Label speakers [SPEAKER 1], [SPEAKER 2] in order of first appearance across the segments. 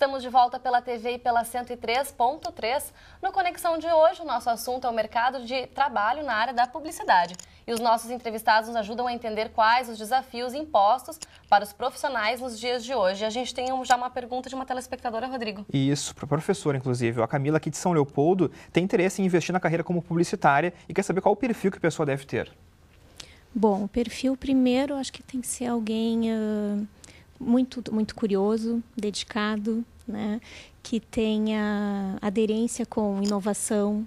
[SPEAKER 1] Estamos de volta pela TV e pela 103.3. No Conexão de hoje, o nosso assunto é o mercado de trabalho na área da publicidade. E os nossos entrevistados nos ajudam a entender quais os desafios impostos para os profissionais nos dias de hoje. A gente tem já uma pergunta de uma telespectadora, Rodrigo.
[SPEAKER 2] Isso, para o professor, inclusive. A Camila, aqui de São Leopoldo, tem interesse em investir na carreira como publicitária e quer saber qual o perfil que a pessoa deve ter.
[SPEAKER 3] Bom, o perfil primeiro, acho que tem que ser alguém. Uh muito, muito curioso, dedicado, né? que tenha aderência com inovação,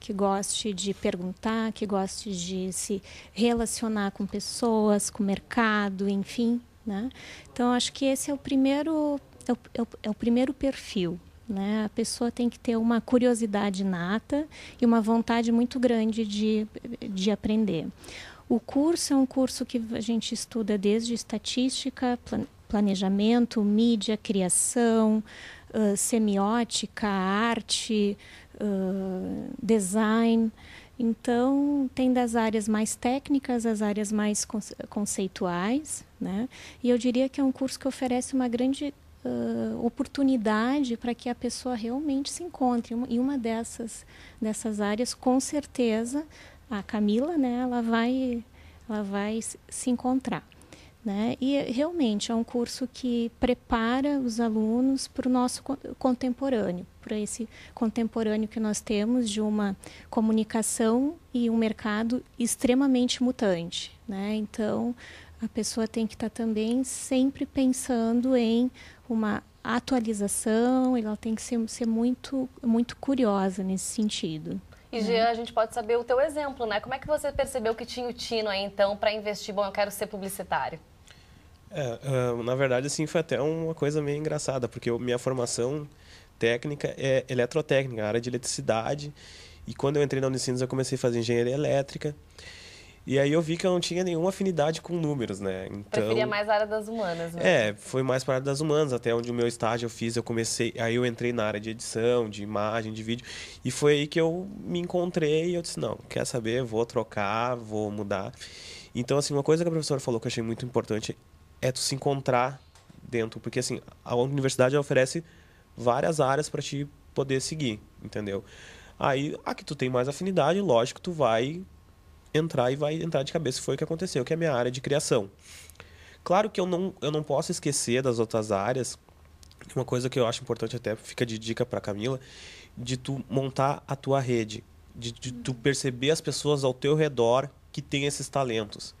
[SPEAKER 3] que goste de perguntar, que goste de se relacionar com pessoas, com o mercado, enfim. Né? Então, acho que esse é o primeiro, é o, é o, é o primeiro perfil. Né? A pessoa tem que ter uma curiosidade nata e uma vontade muito grande de, de aprender. O curso é um curso que a gente estuda desde estatística, planejamento, mídia, criação, uh, semiótica, arte, uh, design. Então, tem das áreas mais técnicas às áreas mais conceituais, né? E eu diria que é um curso que oferece uma grande uh, oportunidade para que a pessoa realmente se encontre. E uma dessas, dessas áreas, com certeza, a Camila, né, ela vai, ela vai se encontrar. Né? E realmente é um curso que prepara os alunos para o nosso contemporâneo, para esse contemporâneo que nós temos de uma comunicação e um mercado extremamente mutante. Né? Então, a pessoa tem que estar também sempre pensando em uma atualização, ela tem que ser, ser muito, muito curiosa nesse sentido.
[SPEAKER 1] E Jean, né? a gente pode saber o teu exemplo, né? Como é que você percebeu que tinha o tino aí então para investir? Bom, eu quero ser publicitário.
[SPEAKER 4] É, ah, na verdade, assim, foi até uma coisa meio engraçada, porque eu, minha formação técnica é eletrotécnica, área de eletricidade. E quando eu entrei na Unicinos, eu comecei a fazer engenharia elétrica. E aí eu vi que eu não tinha nenhuma afinidade com números, né? Então, Preferia mais
[SPEAKER 1] a área das humanas, né?
[SPEAKER 4] É, foi mais para a área das humanas, até onde o meu estágio eu fiz, eu comecei, aí eu entrei na área de edição, de imagem, de vídeo, e foi aí que eu me encontrei e eu disse, não, quer saber, vou trocar, vou mudar. Então, assim, uma coisa que a professora falou que eu achei muito importante é tu se encontrar dentro, porque assim, a universidade oferece várias áreas para te poder seguir, entendeu? Aí, a que tu tem mais afinidade, lógico, tu vai entrar e vai entrar de cabeça. Foi o que aconteceu, que é a minha área de criação. Claro que eu não, eu não posso esquecer das outras áreas. Uma coisa que eu acho importante até fica de dica para Camila, de tu montar a tua rede, de, de tu perceber as pessoas ao teu redor que tem esses talentos.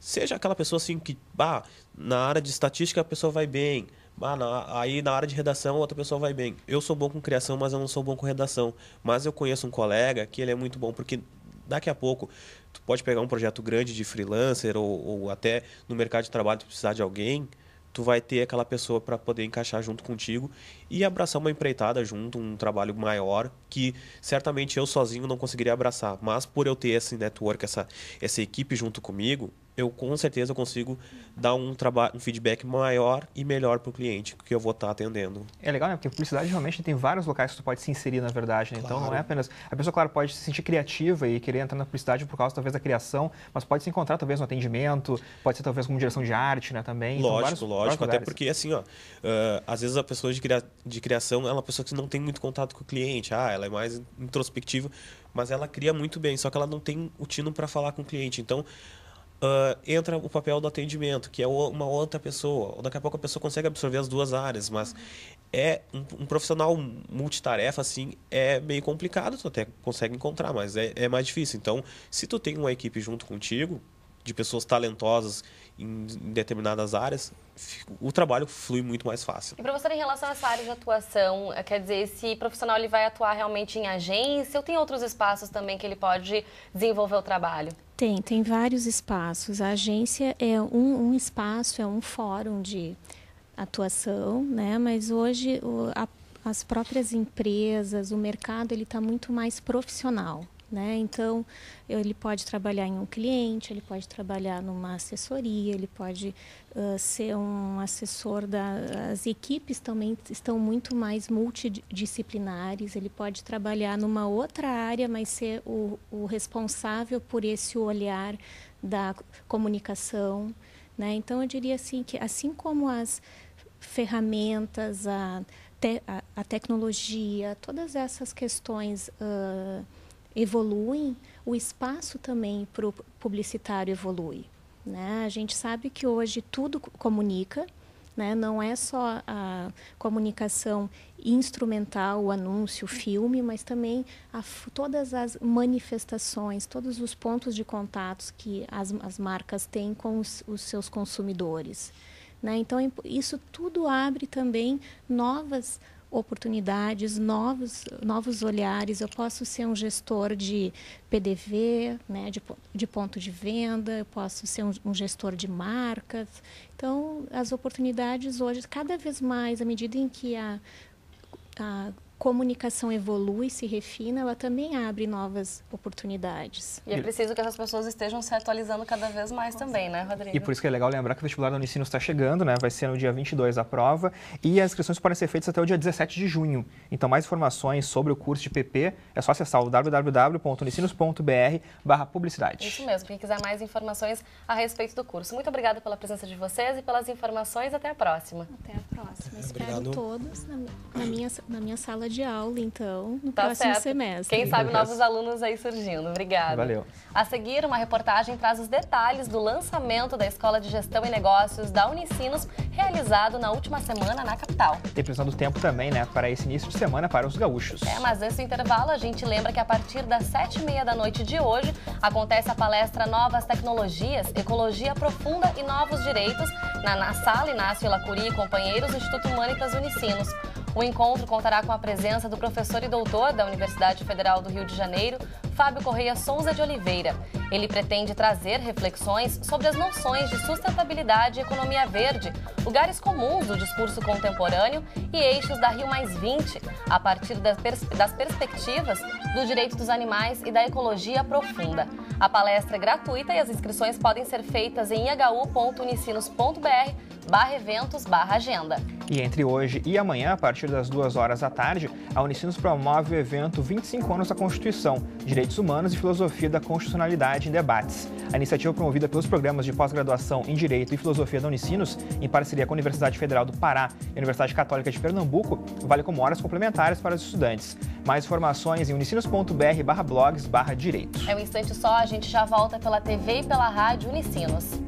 [SPEAKER 4] Seja aquela pessoa assim que, bah, na área de estatística a pessoa vai bem, bah, na, aí na área de redação outra pessoa vai bem. Eu sou bom com criação, mas eu não sou bom com redação. Mas eu conheço um colega que ele é muito bom, porque daqui a pouco tu pode pegar um projeto grande de freelancer ou, ou até no mercado de trabalho tu precisar de alguém tu vai ter aquela pessoa para poder encaixar junto contigo e abraçar uma empreitada junto, um trabalho maior que certamente eu sozinho não conseguiria abraçar, mas por eu ter esse network, essa, essa equipe junto comigo, eu com certeza consigo dar um, um feedback maior e melhor para o cliente que eu vou estar tá
[SPEAKER 2] atendendo. É legal, né? Porque a publicidade realmente tem vários locais que tu pode se inserir, na verdade. Né? Claro. Então não é apenas. A pessoa, claro, pode se sentir criativa e querer entrar na publicidade por causa talvez da criação, mas pode se encontrar talvez no atendimento, pode ser talvez como direção de arte, né? Também. Lógico, então, vários, lógico. Vários até porque
[SPEAKER 4] assim, ó, uh, às vezes a pessoa de, cria de criação é uma pessoa que não tem muito contato com o cliente, ah, ela é mais introspectiva, mas ela cria muito bem, só que ela não tem o tino para falar com o cliente. Então Uh, entra o papel do atendimento, que é uma outra pessoa. Daqui a pouco a pessoa consegue absorver as duas áreas, mas é um, um profissional multitarefa, assim, é meio complicado, tu até consegue encontrar, mas é, é mais difícil. Então, se tu tem uma equipe junto contigo, de pessoas talentosas em, determinadas áreas, o trabalho flui muito mais fácil.
[SPEAKER 1] E para você, em relação a essa área de atuação, eh, quer dizer, esse profissional ele vai atuar realmente em agência ou tem outros espaços também que ele pode desenvolver o trabalho?
[SPEAKER 3] Tem, tem vários espaços. A agência é um, um espaço, é um fórum de atuação, né? Mas hoje o, a, as próprias empresas, o mercado, ele está muito mais profissional. Né? Então, ele pode trabalhar em um cliente, ele pode trabalhar numa assessoria, ele pode uh, ser um assessor da. As equipes também estão muito mais multidisciplinares, ele pode trabalhar numa outra área, mas ser o, o responsável por esse olhar da comunicação. Né? Então, eu diria assim que, assim como as ferramentas, a, te, a, a tecnologia, todas essas questões. Uh, evoluem, o espaço também para o publicitário evolui. Né? A gente sabe que hoje tudo comunica, né? não é só a comunicação instrumental, o anúncio, o filme, mas também a, todas as manifestações, todos os pontos de contatos que as, as marcas têm com os, os seus consumidores. Né? Então, isso tudo abre também novas oportunidades, novos, novos olhares. Eu posso ser um gestor de PDV, né, de, de ponto de venda, eu posso ser um, um gestor de marcas. Então, as oportunidades hoje, cada vez mais, à medida em que a, a comunicação evolui, se refina, ela também abre novas oportunidades. E é preciso que essas pessoas estejam se atualizando cada vez mais também, né,
[SPEAKER 1] Rodrigo? E por isso
[SPEAKER 2] que é legal lembrar que o vestibular do Unicinos está chegando, né? Vai ser no dia 22 a prova e as inscrições podem ser feitas até o dia 17 de junho. Então, mais informações sobre o curso de PP é só acessar o www.unicinos.br/publicidade. Isso
[SPEAKER 1] mesmo. Quem quiser mais informações a respeito do curso. Muito obrigada pela presença de vocês e pelas informações. Até a próxima. Até a próxima. Espero
[SPEAKER 3] todos na, na, minha, na minha sala sala de aula, então, no tá próximo certo. semestre. Quem sabe novos
[SPEAKER 1] alunos aí surgindo. Obrigada. Valeu. A seguir, uma reportagem traz os detalhes do lançamento da Escola de Gestão e Negócios da Unicinos, realizado na última semana na capital.
[SPEAKER 3] Tem
[SPEAKER 2] previsão do tempo também, né, para esse início de semana para os gaúchos. É, mas
[SPEAKER 1] nesse intervalo a gente lembra que a partir das sete e meia da noite de hoje acontece a palestra Novas Tecnologias, Ecologia Profunda e Novos Direitos, na, na sala Inácio Lacuri e companheiros do Instituto Humanitas Unicinos. O encontro contará com a presença do professor e doutor da Universidade Federal do Rio de Janeiro, Fábio Correia Souza de Oliveira. Ele pretende trazer reflexões sobre as noções de sustentabilidade e economia verde, lugares comuns do discurso contemporâneo e eixos da Rio a partir das, pers das perspectivas do direito dos animais e da ecologia profunda. A palestra é gratuita e as inscrições podem ser feitas em ihu.unicinos.br barra eventos barra agenda.
[SPEAKER 2] E entre hoje e amanhã, a partir das duas horas da tarde, a Unicinos promove o evento 25 anos da Constituição, Direitos Humanos e Filosofia da Constitucionalidade em debates. A iniciativa promovida pelos programas de pós-graduação em Direito e Filosofia da Unicinos, em parceria com a Universidade Federal do Pará e a Universidade Católica de Pernambuco, vale como horas complementares para os estudantes. Mais informações em unicinos.br/blogs/direito.
[SPEAKER 1] É um instante só, a gente já volta pela TV e pela rádio Unicinos.